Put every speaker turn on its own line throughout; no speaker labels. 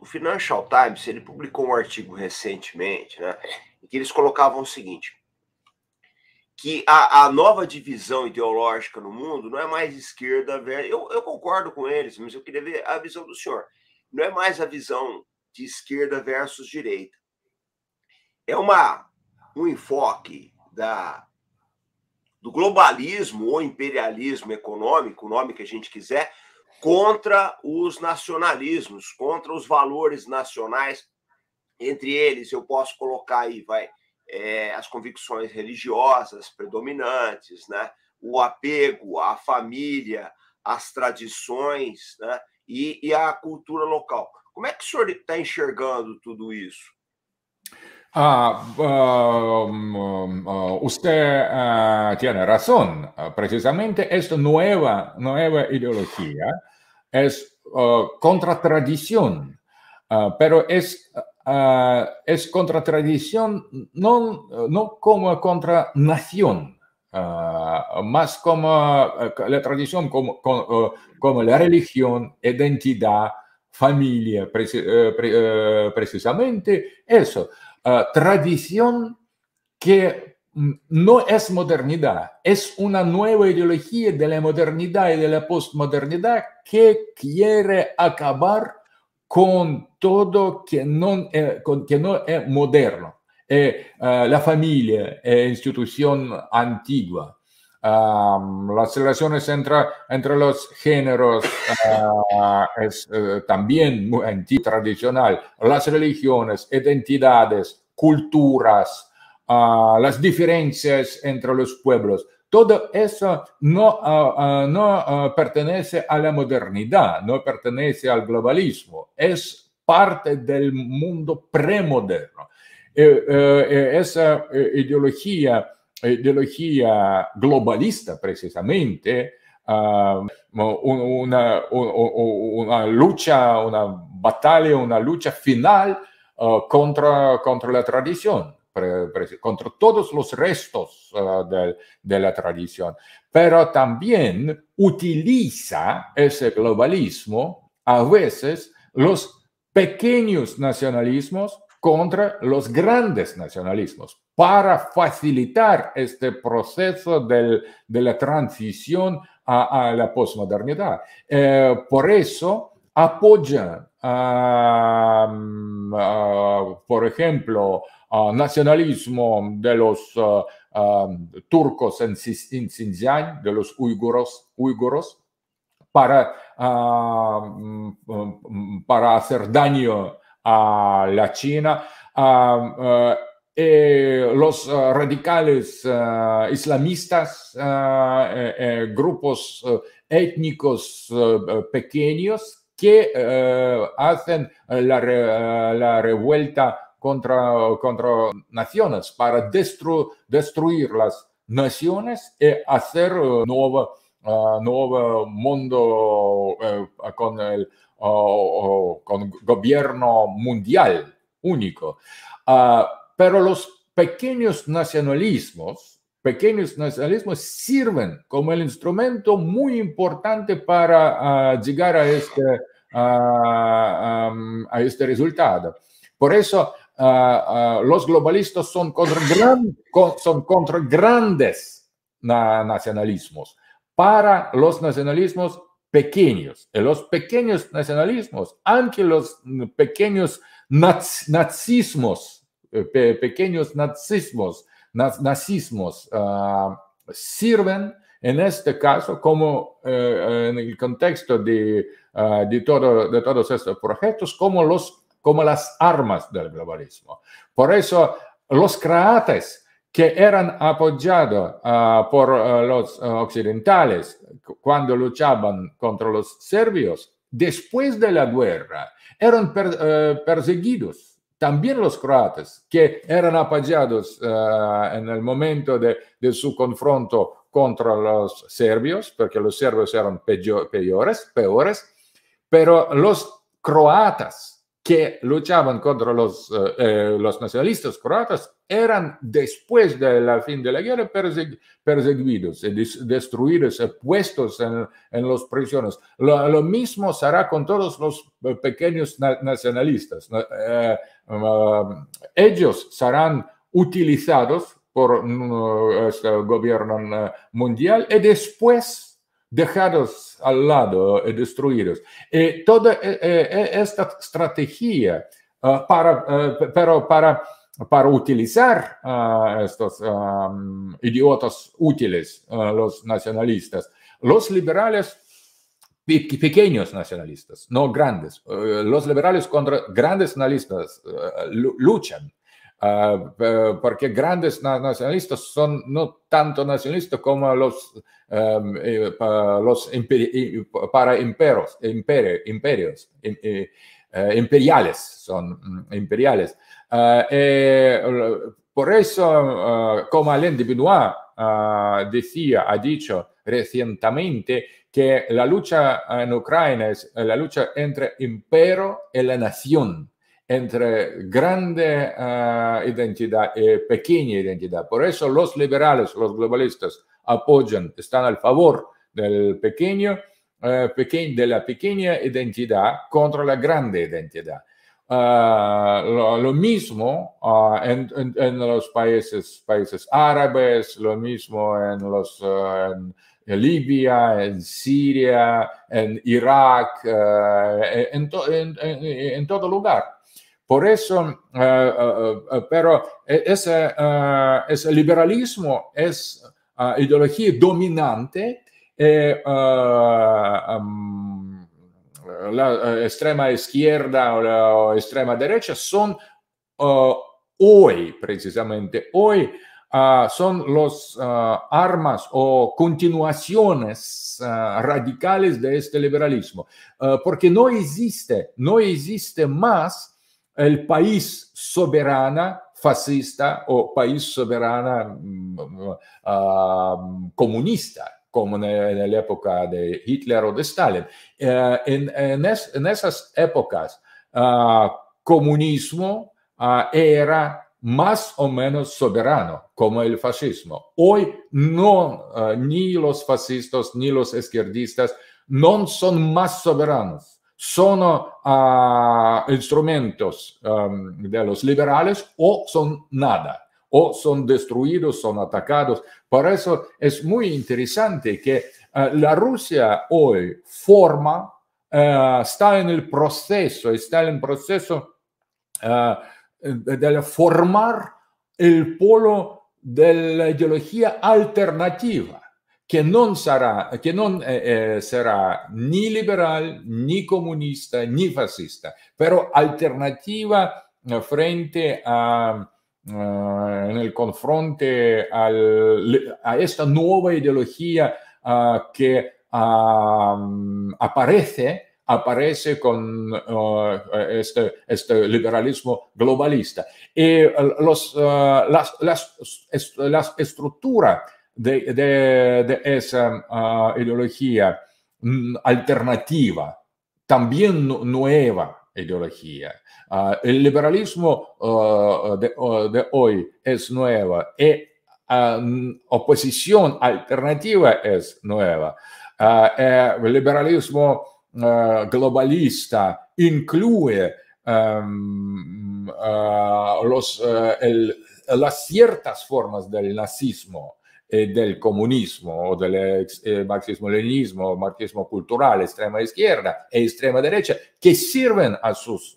o Financial Times ele publicou um artigo recentemente, né, em que eles colocavam o seguinte: que a, a nova divisão ideológica no mundo não é mais esquerda, versus. Eu, eu concordo com eles, mas eu queria ver a visão do senhor. Não é mais a visão de esquerda versus direita. É uma um enfoque da do globalismo ou imperialismo econômico, o nome que a gente quiser, contra os nacionalismos, contra os valores nacionais. Entre eles, eu posso colocar aí, vai, é, as convicções religiosas predominantes, né? o apego à família, às tradições né? e, e à cultura local. Como é que o senhor está enxergando tudo isso? Ah, um, um, uh, usted ah, tiene razón. Ah, precisamente esta nueva, nueva ideología es uh, contra tradición, pero es, es tradición no, no como contra nación, más como la tradición, como, como la religión, identidad, familia, eh, eh, precisamente eso. Ah, tradición que no es modernidad, es una nueva ideología de la modernidad y de la postmodernidad que quiere acabar con todo que no, eh, que no es moderno. Eh, ah, la familia es eh, institución antigua, las relaciones entre, entre los géneros ah, es eh, también muy tradicional, las religiones, identidades, culturas, ah, las diferencias entre los pueblos. Todo eso no, ah, no pertenece a la modernidad, no pertenece al globalismo, es parte del mundo premoderno. Eh, eh, esa ideología eh, ideología globalista precisamente, ah, una, lucha, una batalla, una lucha final ah, contra, contra la tradición contra todos los restos ah, de, la tradición, pero también utiliza ese globalismo a veces los pequeños nacionalismos contra los grandes nacionalismos para facilitar este proceso de la transición a, la posmodernidad. Eh, por eso apoya mm, por ejemplo, el nacionalismo de los uh, um, turcos en, Xinjiang, de los uiguros, para, ah, mm, mm, para hacer daño a la China. A, los radicales islamistas, grupos étnicos pequeños que eh, hacen eh, eh, la, revuelta contra, contra naciones para destruir las naciones y hacer nueva nuevo mundo eh, con el con gobierno mundial único. Ah, pero los pequeños nacionalismos, pequeños nacionalismos sirven como el instrumento muy importante para ah, llegar a este, ah, a este resultado. Por eso los globalistas son contra, son contra grandes nacionalismos para los nacionalismos pequeños, los pequeños nacionalismos, aunque los pequeños nazismos, eh, pequeños nazismos, nazismos ah, sirven en este caso, como eh, eh, en el contexto de, ah, de todos estos proyectos, como, los, como las armas del globalismo. Por eso los croatas que eran apoyados ah, por ah, los ah, occidentales cuando luchaban contra los serbios, después de la guerra, eran perseguidos. También los croatas, que eran apoyados en el momento de, su confronto contra los serbios, porque los serbios eran peores, pero los croatas que luchaban contra los, eh, eh, los nacionalistas croatas eran después del fin de la guerra perseguidos destruidos, puestos en, en los prisiones. Lo, mismo será con todos los eh, pequeños nacionalistas. Um, ellos serán utilizados por mm, el este gobierno mundial y después dejados al lado destruidos. E toda e, e, esta estrategia eh, para, eh, para, para utilizar a eh, estos idiotas útiles, los nacionalistas, los liberales pequeños nacionalistas, no grandes. Los liberales contra grandes nacionalistas luchan Ah, porque grandes nacionalistas son no tanto nacionalistas como los, para imperios, imperiales, son mm, imperiales. Ah, eh, por eso, ah, como Alain de Benoit decía, ha dicho recientemente, que la lucha en Ucrania es la lucha entre imperio y la nación entre grande eh, identidad y eh, pequeña identidad. Por eso los liberales, los globalistas apoyan, están al favor del pequeño, eh, de la pequeña identidad contra la grande identidad. lo, mismo en, los países, países árabes, lo mismo en los... Libia, en Siria, en Irak, en todo lugar por eso, eh, eh, eh, pero e-, ese, ese, liberalismo es ideología dominante. la extrema izquierda o la extrema derecha son hoy, precisamente hoy, son las armas o continuaciones radicales de este liberalismo, porque no existe, no existe más el país soberana fascista o país soberana mm, mm, ah, comunista, como en, la época de Hitler o de Stalin. Eh, en, esas épocas, el ah, comunismo ah, era más o menos soberano, como el fascismo. Hoy no, eh, ni los fascistas ni los izquierdistas no son más soberanos son ah, instrumentos ehm, de los liberales o son nada, o son destruidos, son atacados. Por eso es muy interesante que eh, la Rusia hoy forma, eh, está en el proceso, está en el proceso eh, de formar el polo de la ideología alternativa que no será che non eh, eh, será sarà né ni comunista, ni fascista, pero alternativa eh, frente a, en nel confronto al, a esta nueva ideología uh, aparece aparece con este, este, liberalismo globalista. Y los, las, las de, esa ah, ideología mm, alternativa, también nueva ideología. Ah, el liberalismo ah, de, hoy es nueva y e, oposición alternativa es nueva. Eh, el liberalismo globalista incluye los, eh, las ciertas formas del nazismo eh, del comunismo o del eh, marxismo-leninismo, marxismo cultural, extrema izquierda e extrema derecha, que sirven a sus,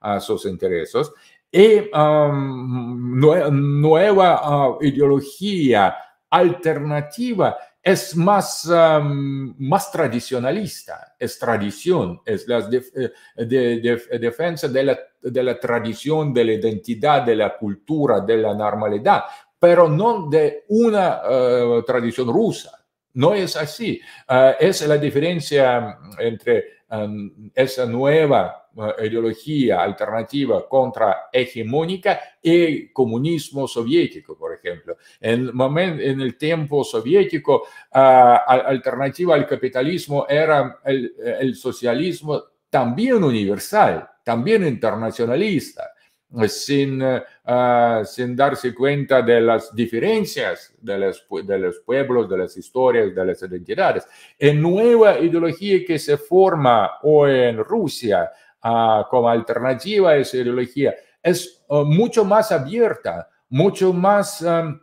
a sus intereses. Y um, nueva uh, ideología alternativa es más, um, más tradicionalista, es tradición, es la eh, defensa de la, de la tradición, de la identidad, de la cultura, de la normalidad, pero no de una eh, tradición rusa. No es así. Eh, es la diferencia mm, entre em, esa nueva eh, ideología alternativa contra hegemónica y comunismo soviético, por ejemplo. En, en el tiempo soviético, alternativa al capitalismo era el, el socialismo también universal, también internacionalista. Eh, sin, eh, ah, sin darse cuenta de las diferencias de los, de los, pueblos, de las historias, de las identidades. La nueva ideología que se forma hoy en Rusia ah, como alternativa a esa ideología es eh, mucho más abierta, mucho más... Em,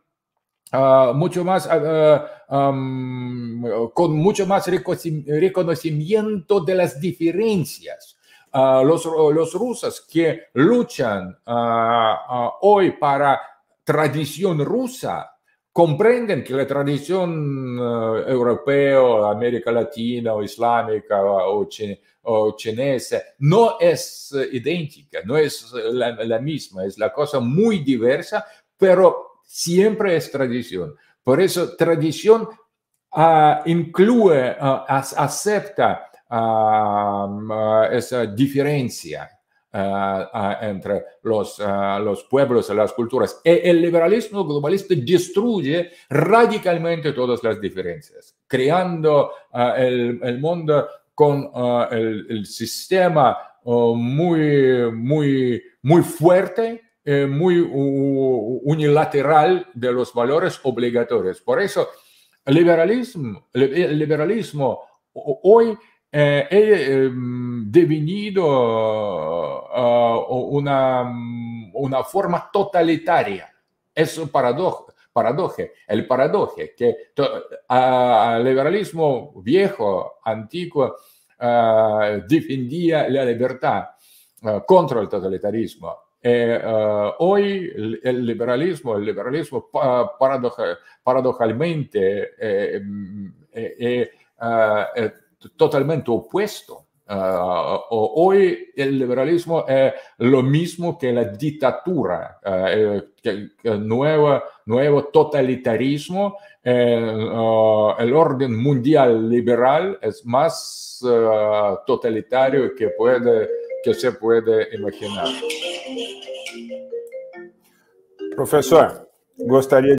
ah, mucho más, con mucho más reconocimiento de las diferencias los, los rusos que luchan hoy para tradición rusa comprenden que la tradición eh, europea, América Latina o islámica o, chinesa no es eh, idéntica, no es eh, la, misma, es la cosa muy diversa, pero siempre es tradición. Por eso tradición ah, incluye, ah, acepta Ah, esa ah, diferencia ah, entre los, los pueblos y las culturas. E, el liberalismo globalista destruye radicalmente todas las diferencias, creando el, mundo con el, sistema muy, muy, muy fuerte eh, muy unilateral de los valores obligatorios. Por eso, el liberalismo, el liberalismo hoy eh, em, devenido eh, una, una forma totalitaria. Es un paradojo, el paradoje que el liberalismo viejo, antiguo, eh, defendía la libertad eh, contra el totalitarismo. hoy el, liberalismo, el liberalismo paradojalmente em, totalmente opuesto. Ah, hoy el liberalismo es lo mismo que la dictadura, ah, el eh, nuevo totalitarismo, eh, ah, el, orden mundial liberal es más totalitario que, puede, que se puede imaginar.
Profesor, gustaría